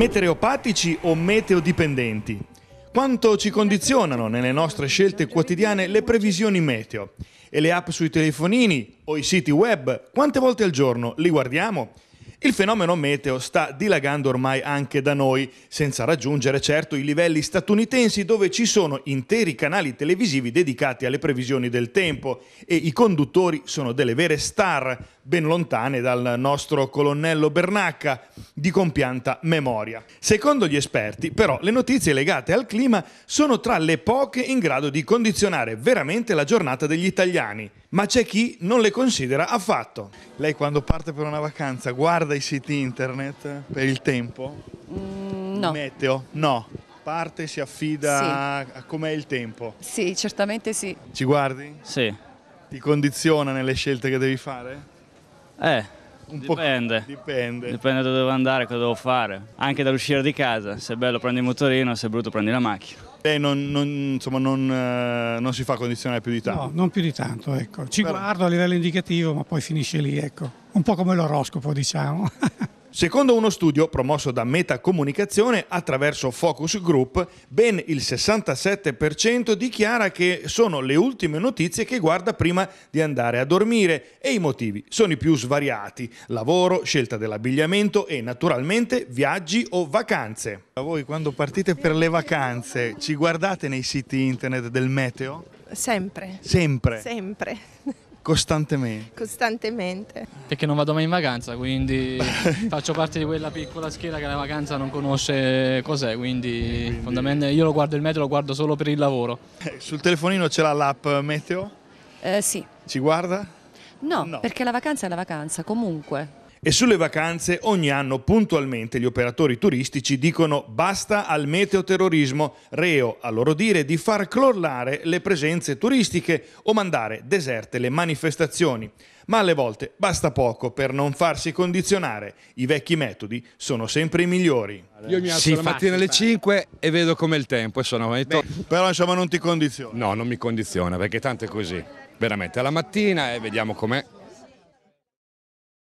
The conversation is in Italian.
Meteopatici o meteodipendenti. Quanto ci condizionano nelle nostre scelte quotidiane le previsioni meteo? E le app sui telefonini o i siti web, quante volte al giorno li guardiamo? Il fenomeno meteo sta dilagando ormai anche da noi, senza raggiungere certo i livelli statunitensi dove ci sono interi canali televisivi dedicati alle previsioni del tempo e i conduttori sono delle vere star, ben lontane dal nostro colonnello Bernacca, di compianta memoria. Secondo gli esperti, però, le notizie legate al clima sono tra le poche in grado di condizionare veramente la giornata degli italiani, ma c'è chi non le considera affatto. Lei quando parte per una vacanza guarda dai siti internet per il tempo? Mm, no. Meteo? No. Parte, si affida sì. a com'è il tempo? Sì, certamente sì. Ci guardi? Sì. Ti condiziona nelle scelte che devi fare? Eh, un dipende. dipende. Dipende da dove andare, cosa devo fare. Anche dall'uscire di casa, se è bello prendi il motorino, se è brutto prendi la macchina. Beh, non, non, insomma, non, eh, non, si fa condizionare più di tanto? No, non più di tanto, ecco. Ci Però... guardo a livello indicativo, ma poi finisce lì, ecco. Un po' come l'oroscopo, diciamo. Secondo uno studio promosso da Meta Comunicazione attraverso Focus Group, ben il 67% dichiara che sono le ultime notizie che guarda prima di andare a dormire e i motivi sono i più svariati: lavoro, scelta dell'abbigliamento e naturalmente viaggi o vacanze. A voi quando partite per le vacanze ci guardate nei siti internet del meteo? Sempre. Sempre. Sempre. Costantemente. Costantemente. Perché non vado mai in vacanza, quindi faccio parte di quella piccola schiera che la vacanza non conosce cos'è, quindi, quindi... fondamentalmente io lo guardo il meteo, lo guardo solo per il lavoro. Eh, sul telefonino ce l'ha l'app Meteo? Eh, sì. Ci guarda? No, no, perché la vacanza è la vacanza, comunque. E sulle vacanze ogni anno puntualmente gli operatori turistici dicono basta al meteoterrorismo, reo a loro dire di far crollare le presenze turistiche o mandare deserte le manifestazioni. Ma alle volte basta poco per non farsi condizionare, i vecchi metodi sono sempre i migliori. Io mi alzo sì, la mattina alle 5 e vedo come il tempo e sono momento. Però insomma non ti condiziona. No, non mi condiziona perché tanto è così. Veramente alla mattina e vediamo com'è.